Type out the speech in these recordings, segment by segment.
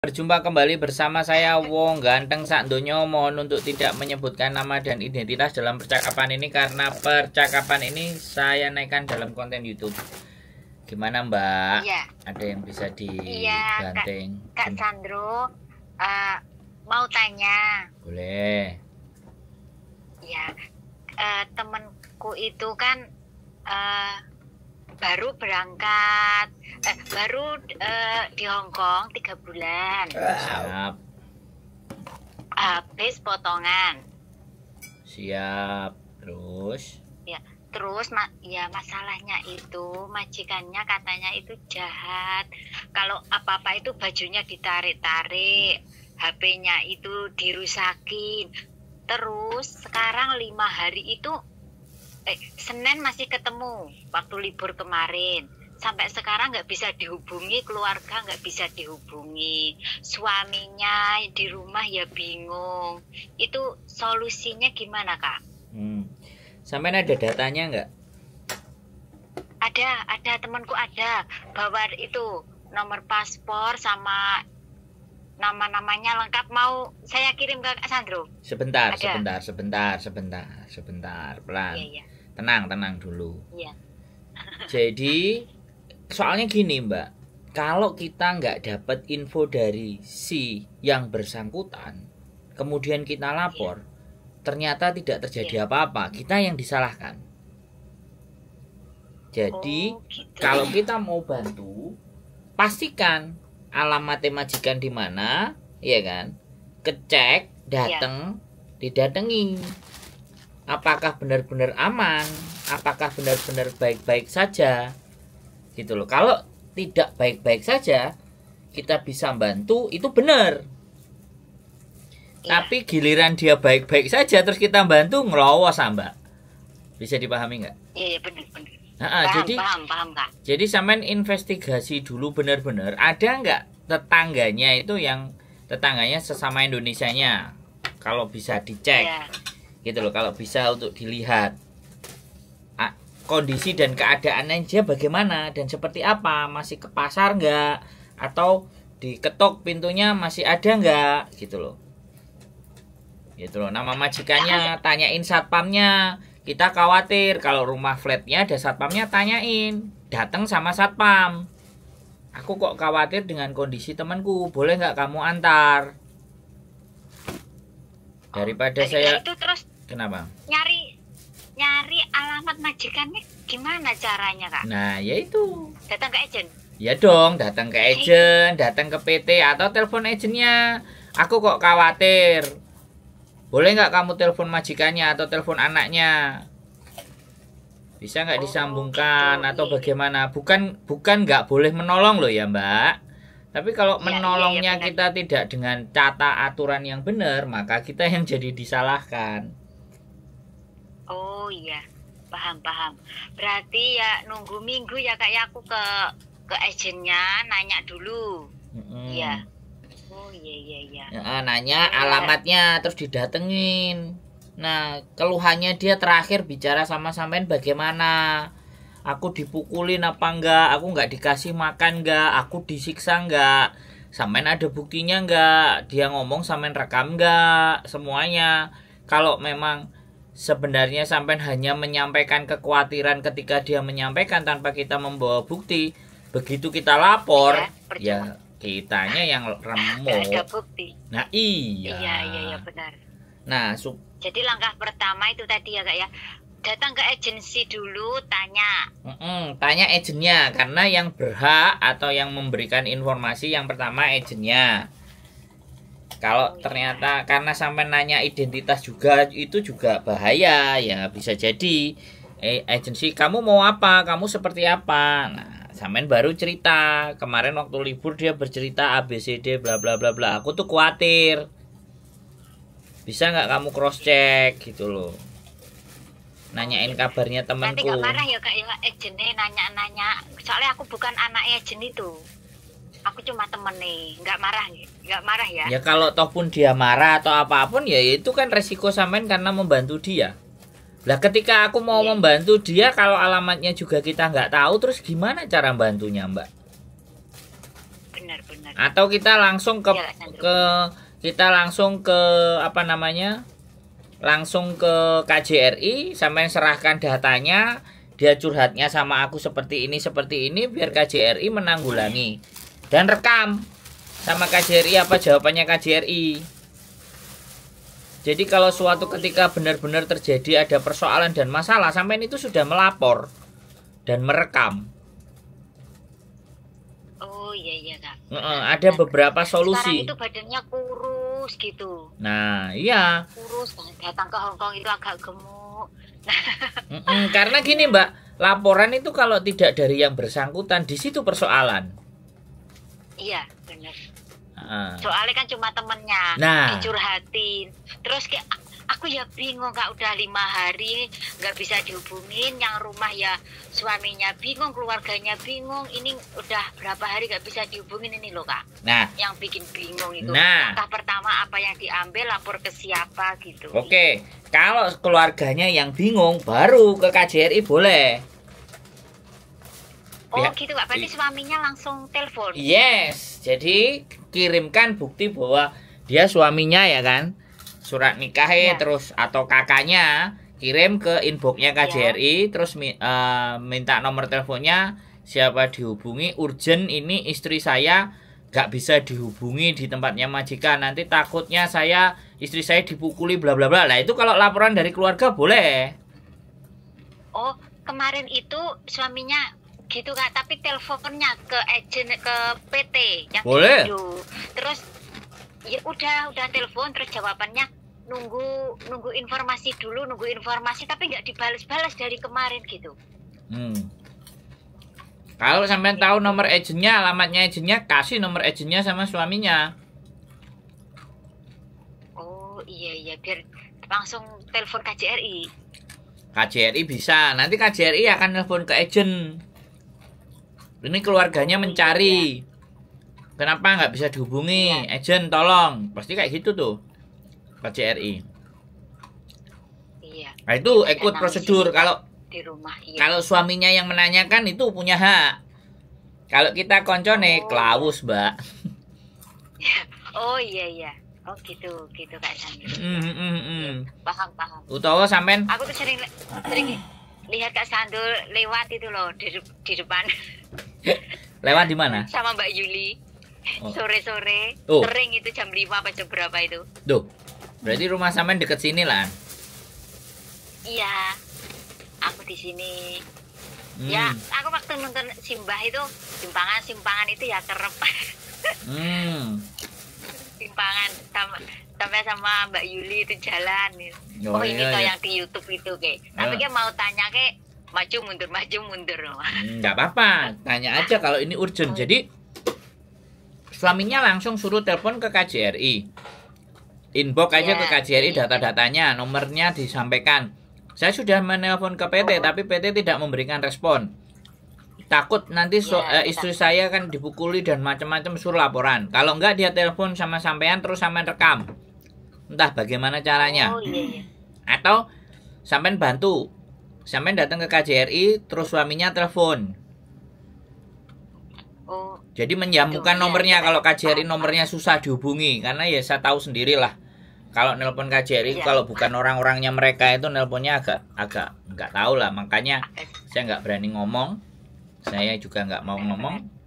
Berjumpa kembali bersama saya Wong Ganteng Sak Donyo Mohon untuk tidak menyebutkan nama dan identitas dalam percakapan ini Karena percakapan ini saya naikkan dalam konten Youtube Gimana mbak? Iya. Ada yang bisa diganteng? Iya, Kak, Kak Sandro uh, eh, Mau tanya Boleh Ya uh, eh, Temenku itu kan uh, baru berangkat eh, baru eh, di Hong Kong tiga bulan siap habis potongan siap terus ya terus ma ya masalahnya itu majikannya katanya itu jahat kalau apa apa itu bajunya ditarik-tarik HP-nya itu dirusakin terus sekarang lima hari itu eh Senin masih ketemu waktu libur kemarin sampai sekarang nggak bisa dihubungi keluarga nggak bisa dihubungi suaminya di rumah ya bingung itu solusinya gimana kak? Hmm. Sampai ada datanya nggak? Ada, ada temanku ada bawa itu nomor paspor sama nama-namanya lengkap mau saya kirim ke Sandro. Sebentar, Ada. sebentar, sebentar, sebentar, sebentar, pelan. Iya, iya. Tenang, tenang dulu. Iya. Jadi soalnya gini, Mbak. Kalau kita nggak dapat info dari si yang bersangkutan, kemudian kita iya. lapor, iya. ternyata tidak terjadi iya. apa-apa, iya. kita yang disalahkan. Jadi, oh, gitu. kalau kita mau bantu, pastikan alamat majikan di mana, ya kan? Kecek, dateng, ya. didatengi. Apakah benar-benar aman? Apakah benar-benar baik-baik saja? Gitu loh. Kalau tidak baik-baik saja, kita bisa bantu itu benar. Ya. Tapi giliran dia baik-baik saja terus kita bantu ngelowos Mbak. Bisa dipahami nggak? Iya, iya benar benar. Nah, paham, jadi paham, paham, Kak. Jadi sampean investigasi dulu benar-benar ada nggak tetangganya itu yang tetangganya sesama Indonesianya kalau bisa dicek yeah. gitu loh kalau bisa untuk dilihat kondisi dan keadaannya dia bagaimana dan seperti apa masih ke pasar nggak atau diketok pintunya masih ada nggak gitu loh gitu loh nama majikannya nah, tanyain satpamnya kita khawatir kalau rumah flatnya ada satpamnya tanyain datang sama satpam Aku kok khawatir dengan kondisi temanku. Boleh nggak kamu antar? Oh, Daripada oh, saya itu terus kenapa? Nyari nyari alamat majikannya gimana caranya, Kak? Nah, yaitu Datang ke agent. Ya dong, datang ke agent, datang ke PT atau telepon agentnya. Aku kok khawatir. Boleh nggak kamu telepon majikannya atau telepon anaknya? bisa nggak oh, disambungkan gitu. atau bagaimana bukan bukan nggak boleh menolong loh ya mbak tapi kalau iya, iya, menolongnya ya, ya, kita tidak dengan tata aturan yang benar, maka kita yang jadi disalahkan. Oh iya, paham paham. Berarti ya nunggu minggu ya kak ya aku ke ke agennya nanya dulu. Iya. Mm -hmm. Oh iya iya iya. Ya, nanya ya. alamatnya terus didatengin. Nah, keluhannya dia terakhir bicara sama sampean bagaimana? Aku dipukulin apa enggak? Aku enggak dikasih makan enggak? Aku disiksa enggak? Sampean ada buktinya enggak? Dia ngomong sampean rekam enggak? Semuanya. Kalau memang sebenarnya sampean hanya menyampaikan kekhawatiran ketika dia menyampaikan tanpa kita membawa bukti, begitu kita lapor, ya, ya kitanya yang remuk. Nah, iya. Iya, iya, iya benar. Nah, sup jadi langkah pertama itu tadi ya kak ya datang ke agensi dulu tanya Mm-mm, tanya agennya karena yang berhak atau yang memberikan informasi yang pertama agennya kalau oh, iya. ternyata ya. karena sampai nanya identitas juga itu juga bahaya ya bisa jadi eh, agensi kamu mau apa kamu seperti apa nah sampean baru cerita kemarin waktu libur dia bercerita ABCD bla bla bla bla aku tuh khawatir bisa nggak kamu cross check gitu loh nanyain kabarnya temanku. Nanti gak marah ya kak ya ejene eh, nanya-nanya. Soalnya aku bukan anak ejen itu. Aku cuma temen nih nggak marah nggak marah ya. Ya kalau toh pun dia marah atau apapun ya itu kan resiko samain karena membantu dia. Lah ketika aku mau yeah. membantu dia kalau alamatnya juga kita nggak tahu terus gimana cara bantunya mbak? Benar benar. Atau kita langsung ke ya, ke kita langsung ke apa namanya langsung ke KJRI sampai serahkan datanya dia curhatnya sama aku seperti ini seperti ini biar KJRI menanggulangi dan rekam sama KJRI apa jawabannya KJRI jadi kalau suatu ketika benar-benar terjadi ada persoalan dan masalah sampai itu sudah melapor dan merekam oh iya iya kak ada beberapa solusi sekarang itu badannya kurus kurus gitu. Nah, iya. Kurus datang ke Hong Kong itu agak gemuk. mm -mm, karena gini, Mbak, laporan itu kalau tidak dari yang bersangkutan di situ persoalan. Iya, benar. Uh. Soalnya kan cuma temennya nah. dicurhatin. Terus kayak aku ya bingung kak udah lima hari nggak bisa dihubungin yang rumah ya suaminya bingung keluarganya bingung ini udah berapa hari nggak bisa dihubungin ini loh kak nah yang bikin bingung itu nah Entah pertama apa yang diambil lapor ke siapa gitu oke okay. kalau keluarganya yang bingung baru ke KJRI boleh Oh ya. gitu kak, berarti suaminya langsung telepon? Yes, jadi kirimkan bukti bahwa dia suaminya ya kan surat nikah ya. terus atau kakaknya kirim ke inboxnya KJRI ya. terus uh, minta nomor teleponnya siapa dihubungi urgent ini istri saya nggak bisa dihubungi di tempatnya majikan nanti takutnya saya istri saya dipukuli bla bla bla lah itu kalau laporan dari keluarga boleh oh kemarin itu suaminya gitu kak tapi teleponnya ke agent ke PT yang boleh terus ya udah udah telepon terus jawabannya nunggu nunggu informasi dulu nunggu informasi tapi nggak dibalas-balas dari kemarin gitu hmm. kalau sampai tahu nomor agentnya alamatnya agentnya kasih nomor agentnya sama suaminya oh iya iya biar langsung telepon KJRI KJRI bisa nanti KJRI akan telepon ke agent ini keluarganya oh, iya, mencari iya. kenapa nggak bisa dihubungi iya. agent tolong pasti kayak gitu tuh KCRI. Iya. Nah, itu ikut prosedur kalau di rumah. Iya. Kalau suaminya yang menanyakan itu punya hak. Kalau kita koncone oh. klaus, Mbak. Oh iya iya. Oh gitu gitu Kak Sandi. Mm, mm, mm. mm. Iya, paham paham. Utawa sampean Aku tuh sering sering lihat Kak Sandul lewat itu loh di, di depan. lewat di mana? Sama Mbak Yuli. Oh. Sore-sore, oh. sering itu jam 5 apa jam berapa itu? Duh, Berarti rumah sampean deket sini lah. Iya. Aku di sini. Hmm. Ya, aku waktu nonton Simbah itu simpangan simpangan itu ya kerep. Hmm. simpangan sama sampai sama Mbak Yuli itu jalan. Ya. Oh, oh ini iya, tuh iya. yang di YouTube itu Ge. Oh. Tapi dia eh. mau tanya ke maju mundur maju mundur loh. hmm, apa-apa, tanya aja kalau ini urgent. Oh. Jadi suaminya langsung suruh telepon ke KJRI inbox aja ke iya. KJRI data-datanya, nomornya disampaikan. Saya sudah menelpon ke PT, tapi PT tidak memberikan respon. Takut nanti so, yeah, iya, uh, istri saya kan dipukuli dan macam-macam suruh laporan. Kalau enggak dia telepon sama sampean terus sampean rekam. Entah bagaimana caranya. Oh, yeah. Iya. Atau sampean bantu. Sampean datang ke KJRI terus suaminya telepon Oh. Jadi menjamukan iya, nomornya ya. kalau KJRI oh, nomornya oh. susah dihubungi karena ya saya tahu sendirilah. Kalau nelpon KJRI ya. kalau bukan orang-orangnya mereka itu nelponnya agak agak nggak tahu lah makanya saya nggak berani ngomong. Saya juga nggak mau ngomong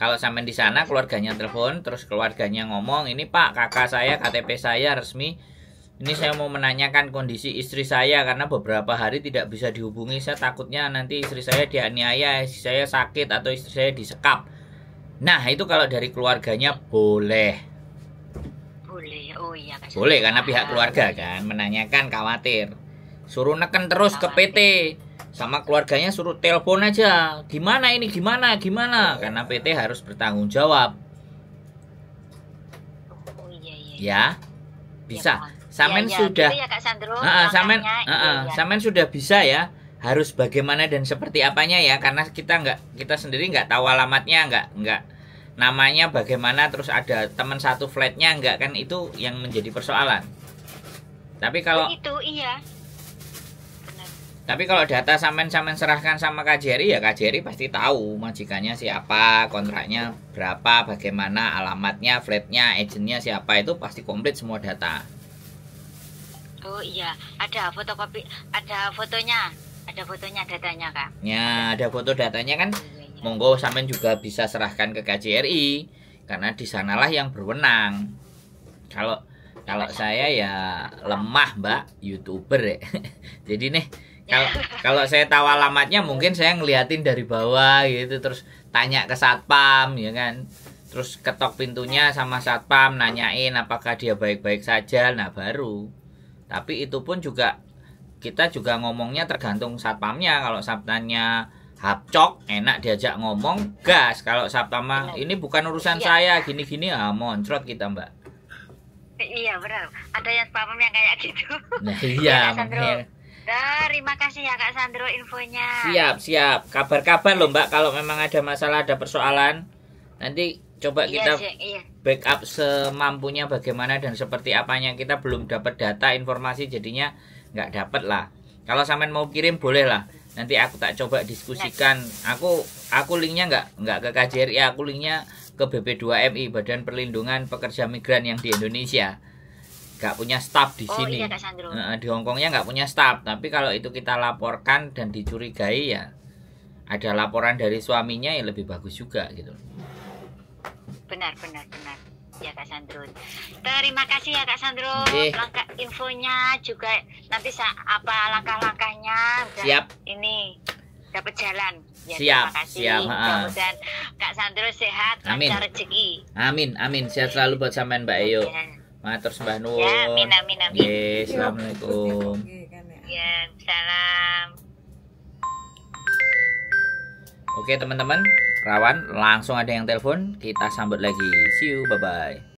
kalau sampai di sana keluarganya telepon terus keluarganya ngomong ini pak kakak saya KTP saya resmi ini saya mau menanyakan kondisi istri saya karena beberapa hari tidak bisa dihubungi. Saya takutnya nanti istri saya dianiaya, istri saya sakit atau istri saya disekap. Nah, itu kalau dari keluarganya boleh. Boleh. Oh iya, kasih Boleh karena pihak keluarga kan menanyakan khawatir. Suruh neken terus ke PT sama keluarganya suruh telepon aja. Gimana ini? Gimana? Gimana? Karena PT harus bertanggung jawab. Oh, iya, iya. iya. Ya. Iya, bisa. Samen ya, sudah gitu ya, Kak Sandro, uh, Samen uh, ya. Samen sudah bisa ya harus bagaimana dan seperti apanya ya karena kita nggak kita sendiri nggak tahu alamatnya nggak nggak namanya bagaimana terus ada teman satu flatnya nggak kan itu yang menjadi persoalan tapi kalau itu iya tapi kalau data samen-samen serahkan sama KJRI ya KJRI pasti tahu majikannya siapa, kontraknya berapa, bagaimana, alamatnya, flatnya, agennya siapa itu pasti komplit semua data. Oh iya, ada fotokopi, ada fotonya, ada fotonya datanya kak. Ya, ada foto datanya kan. Iya, iya, iya. Monggo samen juga bisa serahkan ke KJRI karena di sanalah yang berwenang. Kalau kalau saya ya lemah mbak youtuber ya. Jadi nih kalau kalau saya tahu alamatnya mungkin saya ngeliatin dari bawah gitu terus tanya ke satpam ya kan terus ketok pintunya sama satpam nanyain apakah dia baik-baik saja nah baru tapi itu pun juga kita juga ngomongnya tergantung satpamnya kalau satpamnya hapcok enak diajak ngomong gas kalau satpam ini bukan urusan iya. saya gini-gini ah moncrot kita mbak iya benar ada yang satpam yang kayak gitu nah, iya ya, Terima kasih ya Kak Sandro infonya. Siap, siap. Kabar-kabar loh Mbak kalau memang ada masalah, ada persoalan. Nanti coba iya, kita iya, iya. backup semampunya bagaimana dan seperti apanya kita belum dapat data informasi jadinya nggak dapat lah kalau sampean mau kirim boleh lah nanti aku tak coba diskusikan aku aku linknya nggak nggak ke KJRI aku linknya ke BP2MI Badan Perlindungan Pekerja Migran yang di Indonesia nggak punya staff di oh, sini iya, Kak di Hongkongnya nggak punya staff tapi kalau itu kita laporkan dan dicurigai ya ada laporan dari suaminya yang lebih bagus juga gitu benar benar benar ya Kak Sandro Terima kasih ya Kak Sandro Langkah infonya juga nanti apa langkah-langkahnya. Siap. Ini dapat jalan. Ya, siap. Terima kasih. Siap. Kemudian Kak Sandro sehat, amin. rezeki. Amin, amin. Sehat selalu buat sampean Mbak Eyo Ya. Matur sembah nuwun. Ya, amin amin amin. Ye, Assalamualaikum. Kan ya, iya, salam. Oke, teman-teman. Rawan, langsung ada yang telepon. Kita sambut lagi. See you, bye-bye.